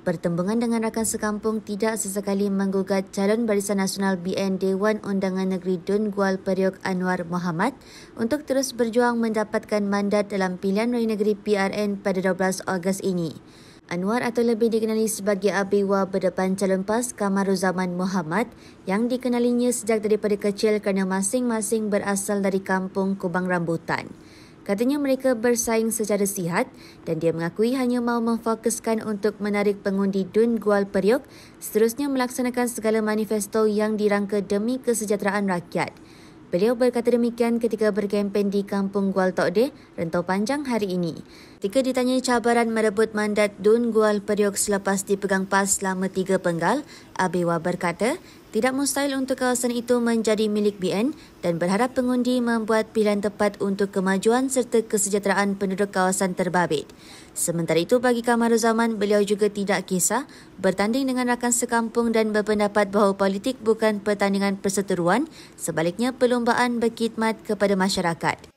Pertembungan dengan rakan sekampung tidak sesekali menggugat calon Barisan Nasional BN Dewan Undangan Negeri Dun Gual Periuk Anwar Mohamad untuk terus berjuang mendapatkan mandat dalam pilihan raya negeri PRN pada 12 Ogos ini. Anwar atau lebih dikenali sebagai Abiwa berdepan calon PAS Kamaruzaman Muhammad yang dikenalinya sejak daripada kecil kerana masing-masing berasal dari kampung Kubang Rambutan. Katanya mereka bersaing secara sihat dan dia mengakui hanya mahu memfokuskan untuk menarik pengundi Dun Gual Periuk seterusnya melaksanakan segala manifesto yang dirangka demi kesejahteraan rakyat. Beliau berkata demikian ketika berkempen di Kampung Gual Tokde, rentau panjang hari ini. Ketika ditanya cabaran merebut mandat Dun Gual Periuk selepas dipegang PAS selama tiga penggal, Abiwa berkata, tidak mustahil untuk kawasan itu menjadi milik BN dan berharap pengundi membuat pilihan tepat untuk kemajuan serta kesejahteraan penduduk kawasan terbabit. Sementara itu bagi Zaman beliau juga tidak kisah bertanding dengan rakan sekampung dan berpendapat bahawa politik bukan pertandingan perseteruan sebaliknya perlumbaan berkhidmat kepada masyarakat.